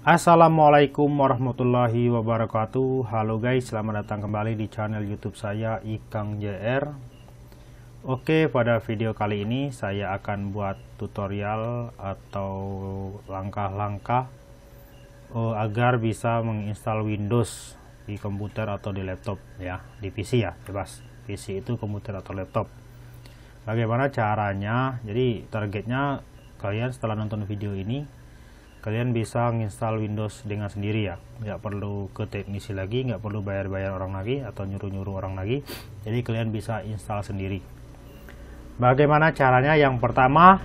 Assalamualaikum warahmatullahi wabarakatuh Halo guys, selamat datang kembali di channel youtube saya Ikang JR Oke, pada video kali ini saya akan buat tutorial atau langkah-langkah uh, agar bisa menginstal Windows di komputer atau di laptop ya, di PC ya, bebas PC itu komputer atau laptop Bagaimana caranya? Jadi targetnya kalian setelah nonton video ini kalian bisa install Windows dengan sendiri ya nggak perlu ke teknisi lagi nggak perlu bayar-bayar orang lagi atau nyuruh-nyuruh orang lagi jadi kalian bisa install sendiri bagaimana caranya yang pertama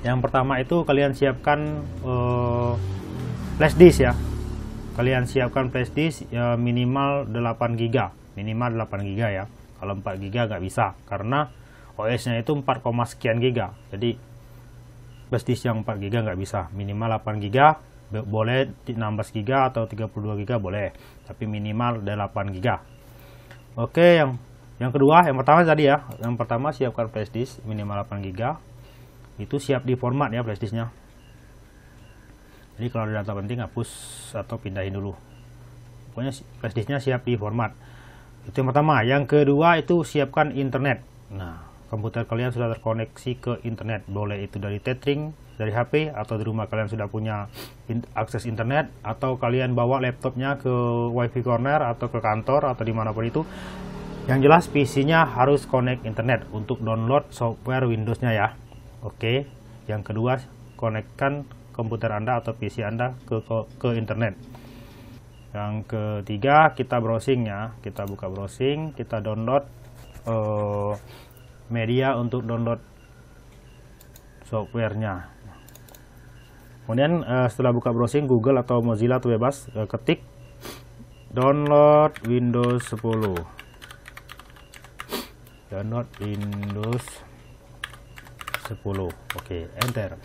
yang pertama itu kalian siapkan uh, flash disk ya kalian siapkan flash disk ya, minimal 8 GB minimal 8 GB ya kalau 4 GB nggak bisa karena OS nya itu 4, sekian giga jadi Flashdisk yang 4 GB nggak bisa minimal 8 GB boleh 16 GB atau 32 GB boleh tapi minimal 8 GB oke yang yang kedua yang pertama tadi ya yang pertama siapkan flashdisk minimal 8 GB itu siap di format ya flashdisknya jadi kalau ada data penting hapus atau pindahin dulu pokoknya flashdisknya siap di format itu yang pertama yang kedua itu siapkan internet nah komputer kalian sudah terkoneksi ke internet. Boleh itu dari tethering, dari HP, atau di rumah kalian sudah punya in akses internet, atau kalian bawa laptopnya ke wifi corner, atau ke kantor, atau dimanapun itu. Yang jelas PC-nya harus connect internet untuk download software Windows-nya ya. Oke. Yang kedua, konekkan komputer Anda atau PC Anda ke ke, ke internet. Yang ketiga, kita browsing ya. Kita buka browsing, kita download uh, media untuk download softwarenya kemudian uh, setelah buka browsing Google atau Mozilla itu bebas uh, ketik download Windows 10 download Windows 10 oke okay, enter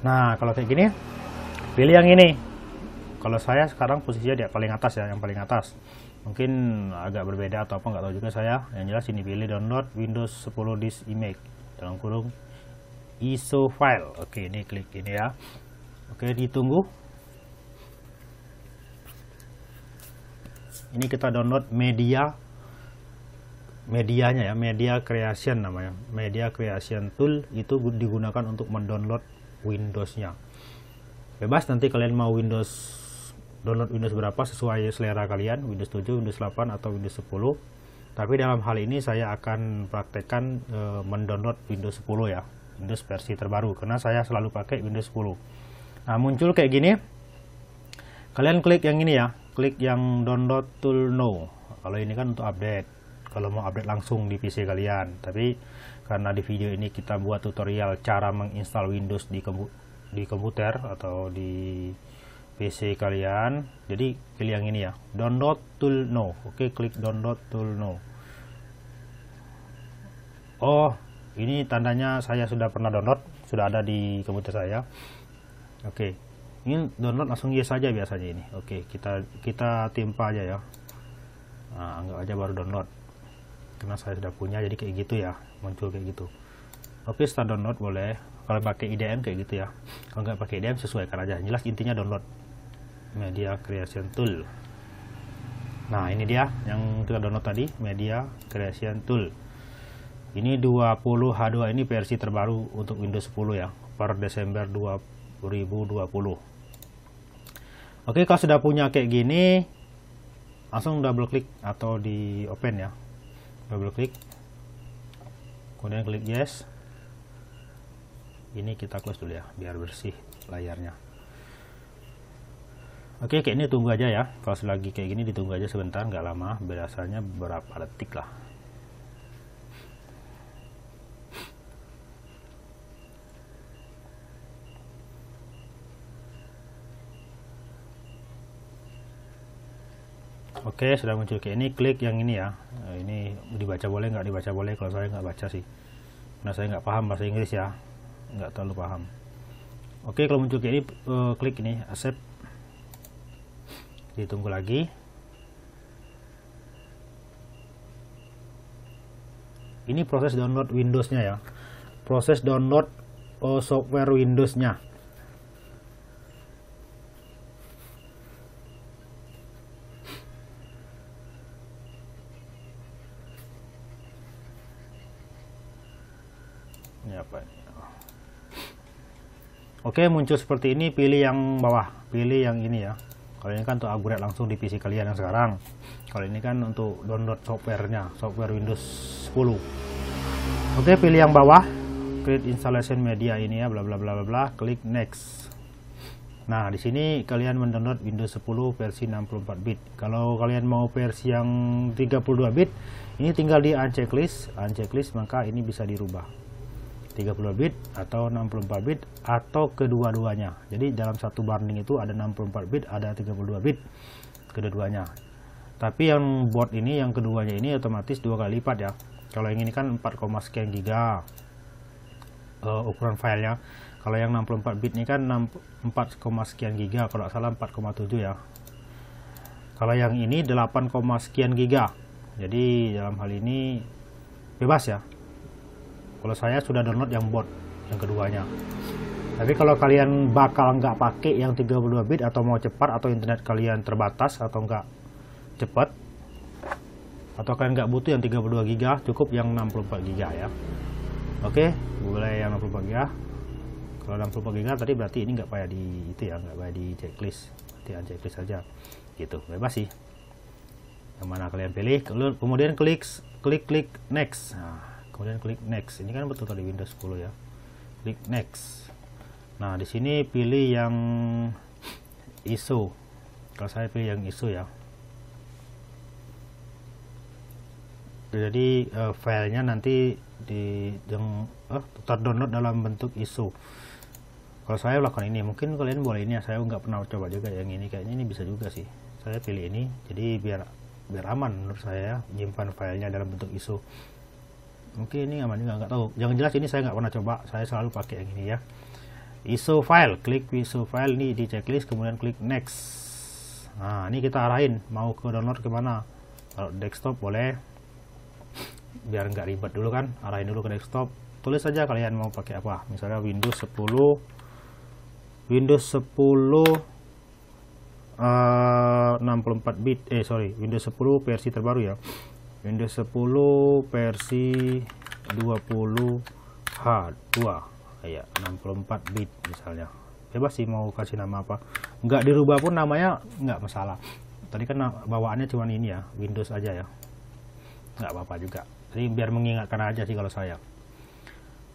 nah kalau kayak gini pilih yang ini kalau saya sekarang posisinya di paling atas ya yang paling atas mungkin agak berbeda atau apa nggak tahu juga saya yang jelas ini pilih download Windows 10 disk image dalam kurung ISO file oke ini klik ini ya oke ditunggu ini kita download media medianya ya media creation namanya media creation tool itu digunakan untuk mendownload Windowsnya bebas nanti kalian mau Windows download Windows berapa sesuai selera kalian, Windows 7, Windows 8, atau Windows 10. Tapi dalam hal ini saya akan praktekkan e, mendownload Windows 10 ya, Windows versi terbaru, karena saya selalu pakai Windows 10. Nah, muncul kayak gini. Kalian klik yang ini ya, klik yang download tool no. Kalau ini kan untuk update, kalau mau update langsung di PC kalian. Tapi karena di video ini kita buat tutorial cara menginstal Windows di, di komputer atau di PC kalian jadi pilih yang ini ya download tool no, oke klik download tool no. oh ini tandanya saya sudah pernah download sudah ada di komputer saya oke ini download langsung yes saja biasanya ini oke kita kita timpa aja ya nah, anggap aja baru download karena saya sudah punya jadi kayak gitu ya muncul kayak gitu oke start download boleh kalau pakai IDM kayak gitu ya kalau nggak pakai IDM sesuaikan aja jelas intinya download media creation tool nah ini dia yang kita download tadi media creation tool ini 20 H2 ini versi terbaru untuk Windows 10 ya per Desember 2020 oke kalau sudah punya kayak gini langsung double klik atau di open ya double klik kemudian klik yes ini kita close dulu ya biar bersih layarnya Oke, kayak ini tunggu aja ya. Kalau lagi kayak gini ditunggu aja sebentar, nggak lama. Biasanya berapa detik lah. Oke, sudah muncul kayak ini. Klik yang ini ya. Nah, Ini dibaca boleh nggak dibaca boleh? Kalau saya nggak baca sih. karena saya nggak paham bahasa Inggris ya. Nggak terlalu paham. Oke, kalau muncul kayak ini, eh, klik ini, accept ditunggu lagi ini proses download Windows nya ya proses download oh, software Windows nya Oke muncul seperti ini pilih yang bawah pilih yang ini ya kalau ini kan untuk upgrade langsung di PC kalian yang sekarang kalau ini kan untuk download softwarenya software Windows 10 oke pilih yang bawah create installation media ini ya bla bla bla bla bla klik next nah di sini kalian mendownload Windows 10 versi 64 bit kalau kalian mau versi yang 32 bit ini tinggal di unchecklist unchecklist maka ini bisa dirubah 32 bit atau 64 bit atau kedua-duanya. Jadi dalam satu burning itu ada 64 bit, ada 32 bit kedua-duanya. Tapi yang board ini yang keduanya ini otomatis dua kali lipat ya. Kalau yang ini kan 4, sekian giga uh, ukuran filenya. Kalau yang 64 bit ini kan 6, 4, sekian giga kalau salah 4,7 ya. Kalau yang ini 8, sekian giga. Jadi dalam hal ini bebas ya kalau saya sudah download yang bot yang keduanya. Tapi kalau kalian bakal nggak pakai yang 32 bit atau mau cepat atau internet kalian terbatas atau nggak cepat atau kalian nggak butuh yang 32 giga cukup yang 64 giga ya. Oke, boleh yang 64 giga. Kalau 64 giga tadi berarti ini nggak payah di itu ya, nggak payah di checklist. Berarti checklist saja. Gitu, bebas sih. Yang mana kalian pilih, kemudian klik klik klik next. Nah, kemudian klik next ini kan betul tadi Windows 10 ya klik next nah di sini pilih yang ISO kalau saya pilih yang ISO ya jadi uh, filenya nanti di yang uh, terdownload dalam bentuk ISO kalau saya melakukan ini mungkin kalian boleh ini ya saya nggak pernah coba juga yang ini kayaknya ini bisa juga sih saya pilih ini jadi biar biar aman menurut saya ya, nyimpan filenya dalam bentuk ISO Oke ini aman juga nggak tahu yang jelas ini saya nggak pernah coba saya selalu pakai yang ini ya ISO file klik ISO file ini di checklist kemudian klik next nah ini kita arahin mau ke download kemana kalau desktop boleh biar nggak ribet dulu kan arahin dulu ke desktop tulis saja kalian mau pakai apa misalnya Windows 10 Windows 10 uh, 64 bit eh sorry Windows 10 versi terbaru ya Windows 10 versi 20H2 ya 64 bit misalnya bebas sih mau kasih nama apa nggak dirubah pun namanya nggak masalah tadi kan bawaannya cuman ini ya Windows aja ya nggak apa-apa juga jadi biar mengingatkan aja sih kalau saya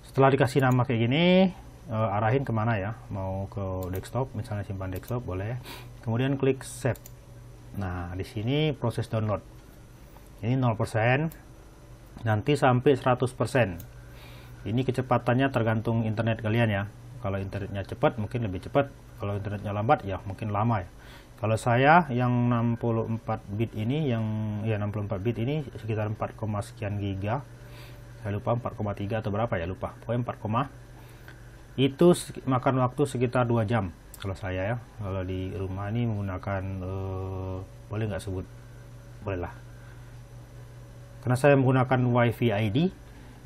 setelah dikasih nama kayak gini uh, arahin kemana ya mau ke desktop misalnya simpan desktop boleh kemudian klik save nah di sini proses download ini 0% nanti sampai 100% ini kecepatannya tergantung internet kalian ya kalau internetnya cepat mungkin lebih cepat kalau internetnya lambat ya mungkin lama ya kalau saya yang 64 bit ini yang ya 64 bit ini sekitar 4, sekian giga saya lupa 4,3 atau berapa ya lupa pokoknya 4, itu makan waktu sekitar 2 jam kalau saya ya kalau di rumah ini menggunakan uh, boleh nggak sebut boleh lah karena saya menggunakan wifi ID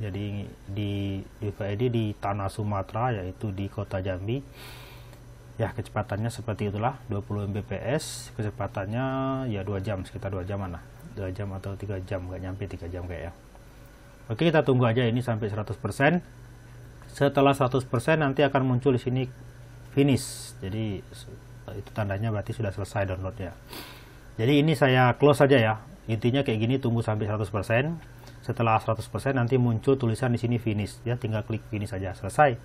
jadi di wifi ID di tanah Sumatera yaitu di kota Jambi ya kecepatannya seperti itulah 20 Mbps kecepatannya ya 2 jam sekitar 2 jam mana? 2 jam atau 3 jam nggak nyampe 3 jam kayak ya Oke kita tunggu aja ini sampai 100% setelah 100% nanti akan muncul di sini finish jadi itu tandanya berarti sudah selesai downloadnya jadi ini saya close saja ya intinya kayak gini tunggu sampai 100% setelah 100% nanti muncul tulisan di sini finish ya tinggal klik finish saja selesai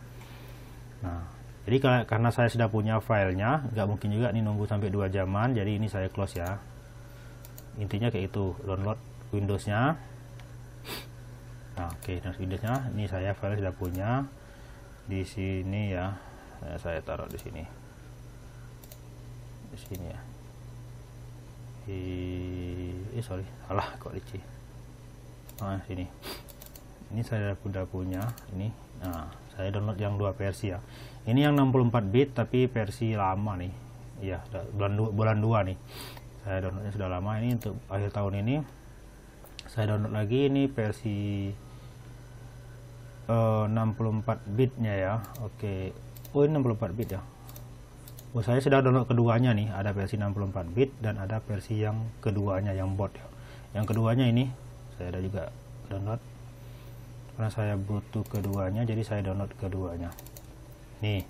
nah jadi karena saya sudah punya filenya nggak mungkin juga nih nunggu sampai 2 jaman jadi ini saya close ya intinya kayak itu download Windowsnya nah, oke okay, download Windowsnya ini saya file sudah punya di sini ya eh, saya taruh di sini di sini ya di eh sorry salah kok di C nah sini ini saya sudah punya ini nah saya download yang dua versi ya ini yang 64 bit tapi versi lama nih ya bulan dua, bulan dua nih saya downloadnya sudah lama ini untuk akhir tahun ini saya download lagi ini versi eh, uh, 64 bitnya ya oke okay. oh ini 64 bit ya Oh, saya sudah download keduanya nih, ada versi 64 bit dan ada versi yang keduanya yang bot ya. Yang keduanya ini saya ada juga download karena saya butuh keduanya jadi saya download keduanya. Nih,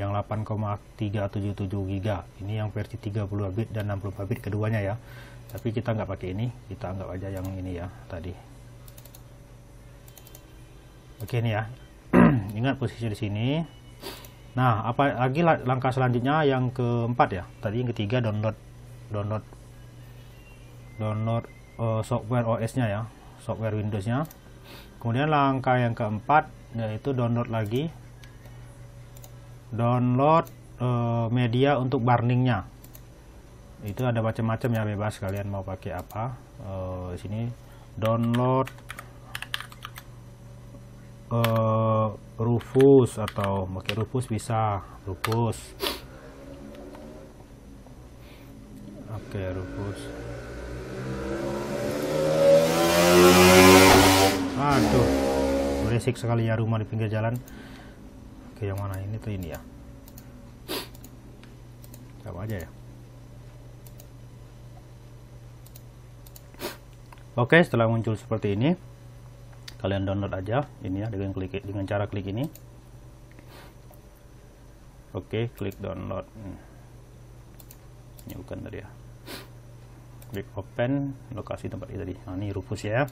yang 8,377 giga ini yang versi 32 bit dan 64 bit keduanya ya. Tapi kita nggak pakai ini, kita anggap aja yang ini ya tadi. Oke nih ya. Ingat posisi di sini. Nah, apa lagi langkah selanjutnya yang keempat ya. Tadi yang ketiga download download download uh, software OS-nya ya, software Windows-nya. Kemudian langkah yang keempat yaitu download lagi download uh, media untuk burning-nya. Itu ada macam-macam ya bebas kalian mau pakai apa. Uh, sini download uh, rufus atau pakai rufus bisa rufus oke okay, rufus aduh berisik sekali ya rumah di pinggir jalan oke yang mana ini tuh ini ya sama aja ya oke setelah muncul seperti ini kalian download aja ini ya dengan klik dengan cara klik ini oke klik download ini bukan tadi ya klik open lokasi tempat ini tadi nah, ini rufus ya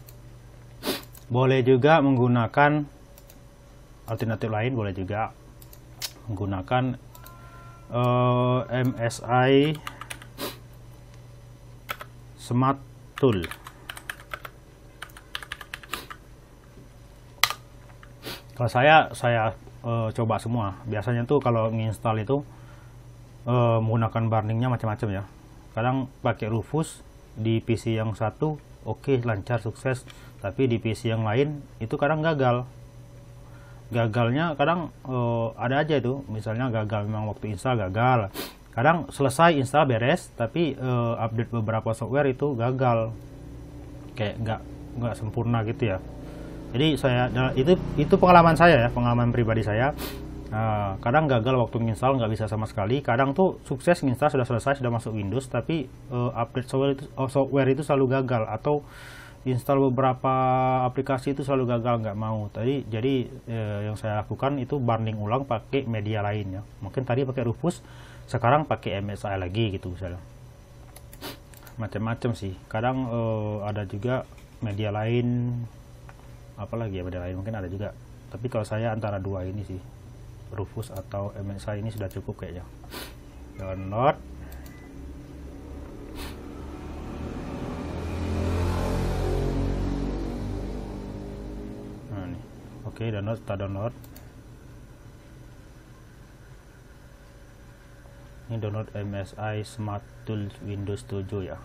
boleh juga menggunakan alternatif lain boleh juga menggunakan uh, eh, MSI Smart Tool Kalau saya saya uh, coba semua. Biasanya tuh kalau nginstal itu uh, menggunakan burningnya macam-macam ya. Kadang pakai Rufus di PC yang satu oke okay, lancar sukses, tapi di PC yang lain itu kadang gagal. Gagalnya kadang uh, ada aja itu, misalnya gagal memang waktu install gagal. Kadang selesai install beres, tapi uh, update beberapa software itu gagal, kayak nggak nggak sempurna gitu ya jadi saya itu itu pengalaman saya ya pengalaman pribadi saya uh, kadang gagal waktu nginstal nggak bisa sama sekali. Kadang tuh sukses nginstal sudah selesai sudah masuk Windows, tapi uh, update software itu, oh, software itu selalu gagal atau install beberapa aplikasi itu selalu gagal nggak mau. Tadi jadi uh, yang saya lakukan itu burning ulang pakai media lain ya. Mungkin tadi pakai Rufus, sekarang pakai MSI lagi gitu misalnya. Macam-macam sih. Kadang uh, ada juga media lain apalagi ya beda lain mungkin ada juga tapi kalau saya antara dua ini sih Rufus atau MSI ini sudah cukup kayaknya download nah, nih. oke okay, download kita download ini download MSI Smart Tools Windows 7 ya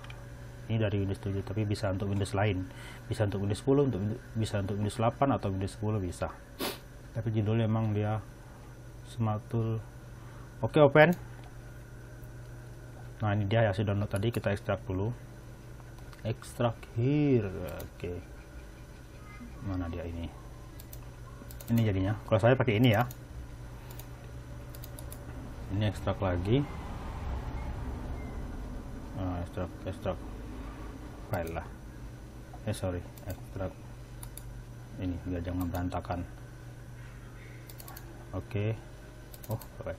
ini dari Windows 7 tapi bisa untuk Windows lain bisa untuk Windows 10 untuk bisa untuk Windows 8 atau Windows 10 bisa tapi judulnya emang dia smart tool oke okay, open nah ini dia yang sudah download tadi kita ekstrak dulu ekstrak here oke okay. mana dia ini ini jadinya kalau saya pakai ini ya ini ekstrak lagi nah, ekstrak ekstrak file lah eh sorry ekstrak ini biar jangan berantakan oke okay. oh oke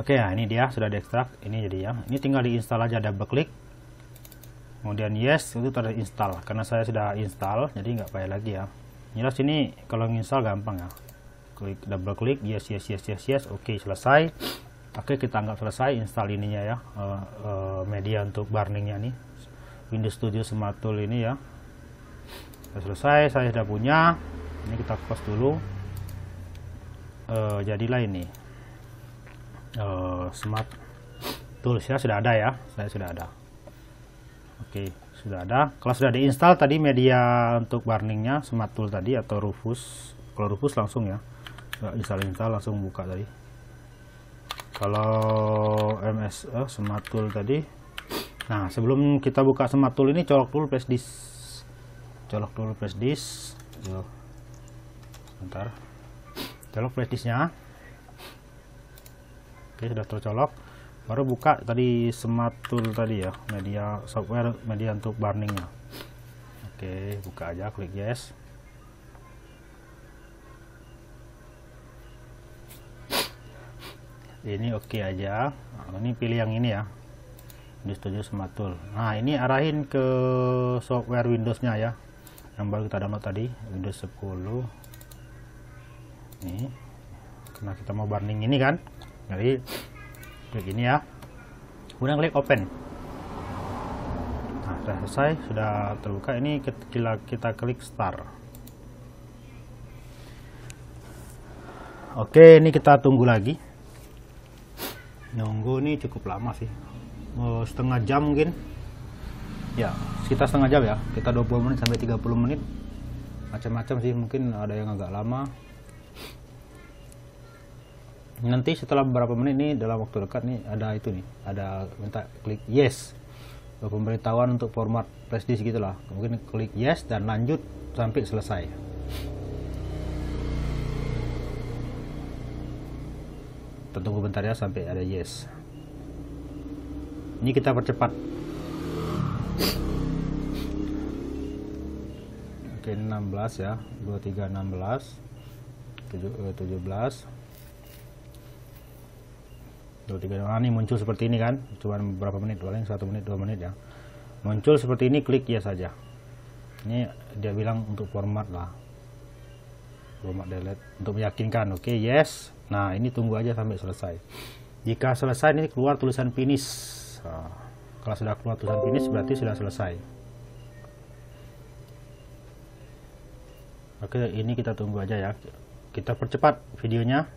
okay, nah, ya ini dia sudah diekstrak ini jadi ya ini tinggal diinstal aja double klik kemudian yes itu terinstall karena saya sudah install jadi nggak payah lagi ya jelas ini kalau nginstall gampang ya klik double klik yes yes yes yes yes oke okay, selesai oke okay, kita anggap selesai install ininya ya uh, uh, media untuk burningnya nih Windows Studio Smart Tool ini ya sudah selesai saya sudah punya ini kita close dulu e, jadilah ini e, Smart tool ya sudah ada ya saya sudah ada oke sudah ada kalau sudah diinstal tadi media untuk warningnya Smart Tool tadi atau Rufus kalau Rufus langsung ya nggak install-install langsung buka tadi kalau MS eh, Smart Tool tadi Nah, sebelum kita buka smart tool ini colok dulu flash disk. Colok dulu flash disk. Colok. Bentar. Colok flash disknya. Oke, sudah tercolok. Baru buka tadi smart tool tadi ya, media software media untuk burningnya. Oke, buka aja klik yes. Ini oke okay aja. Nah, ini pilih yang ini ya, disetujui sama tool nah ini arahin ke software Windows nya ya yang baru kita download tadi Windows 10 Ini karena kita mau burning ini kan jadi klik ini ya kemudian klik open nah sudah selesai sudah terbuka ini kita, kita klik start oke ini kita tunggu lagi nunggu ini cukup lama sih Eh, setengah jam mungkin ya sekitar setengah jam ya kita 20 menit sampai 30 menit macam-macam sih mungkin ada yang agak lama nanti setelah beberapa menit nih dalam waktu dekat nih ada itu nih ada minta klik yes pemberitahuan untuk format flashdisk gitulah mungkin klik yes dan lanjut sampai selesai tunggu bentar ya sampai ada yes ini kita percepat oke ini 16 ya 23 16 17 23 Nah, ini muncul seperti ini kan cuma berapa menit paling satu menit dua menit ya muncul seperti ini klik ya saja ini dia bilang untuk format lah format delete untuk meyakinkan oke okay, yes nah ini tunggu aja sampai selesai jika selesai ini keluar tulisan finish kalau sudah keluar tulisan finish berarti sudah selesai oke ini kita tunggu aja ya kita percepat videonya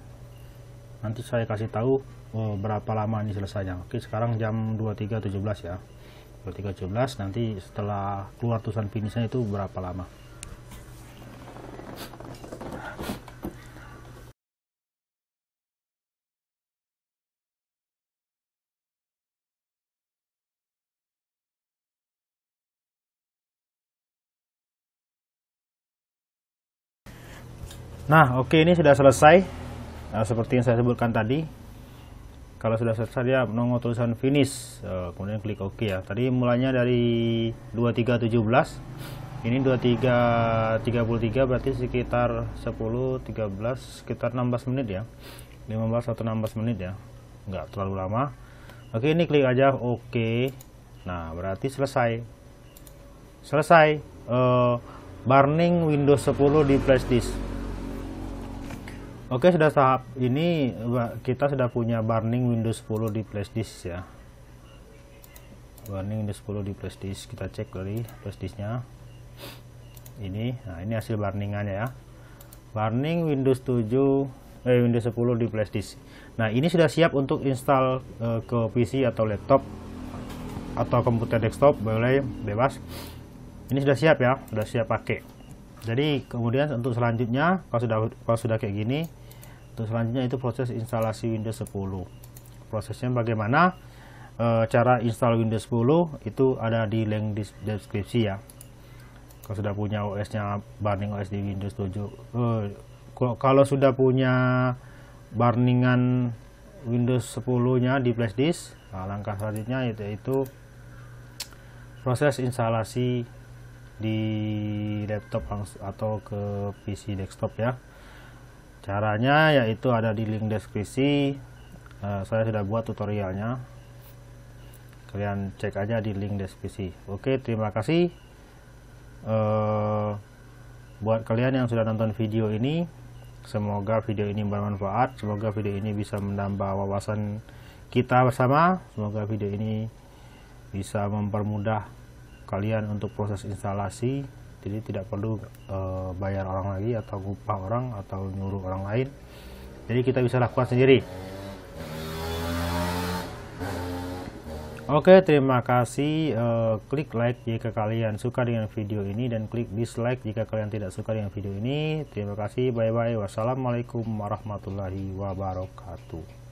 nanti saya kasih tahu oh, berapa lama ini selesainya oke sekarang jam 23.17 ya 23.17 nanti setelah keluar tulisan finishnya itu berapa lama Nah, oke okay, ini sudah selesai. Nah, seperti yang saya sebutkan tadi. Kalau sudah selesai ya nongol tulisan finish. Uh, kemudian klik OK ya. Tadi mulanya dari 2317. Ini 2333 berarti sekitar 10 13 sekitar 16 menit ya. 15 atau 16 menit ya. Enggak terlalu lama. Oke, okay, ini klik aja oke. Okay. Nah, berarti selesai. Selesai. Uh, burning Windows 10 di flash disk. Oke sudah tahap ini kita sudah punya burning Windows 10 di flashdisk ya burning Windows 10 di flashdisk kita cek kali flashdisknya ini nah ini hasil burningannya ya burning Windows 7 eh, Windows 10 di flashdisk nah ini sudah siap untuk install uh, ke PC atau laptop atau komputer desktop boleh bebas ini sudah siap ya sudah siap pakai jadi kemudian untuk selanjutnya kalau sudah kalau sudah kayak gini Terus selanjutnya itu proses instalasi Windows 10. Prosesnya bagaimana? E, cara install Windows 10 itu ada di link di deskripsi ya. Kalau sudah punya OS-nya burning OS di Windows 7. E, kalau sudah punya burningan Windows 10-nya di flash disk, nah, langkah selanjutnya yaitu proses instalasi di laptop atau ke PC desktop ya. Caranya yaitu ada di link deskripsi. Uh, saya sudah buat tutorialnya. Kalian cek aja di link deskripsi. Oke, terima kasih. Uh, buat kalian yang sudah nonton video ini, semoga video ini bermanfaat. Semoga video ini bisa menambah wawasan kita bersama. Semoga video ini bisa mempermudah kalian untuk proses instalasi jadi tidak perlu uh, bayar orang lagi atau ngupah orang atau nyuruh orang lain jadi kita bisa lakukan sendiri Oke, terima kasih. Uh, klik like jika kalian suka dengan video ini dan klik dislike jika kalian tidak suka dengan video ini. Terima kasih. Bye bye. Wassalamualaikum warahmatullahi wabarakatuh.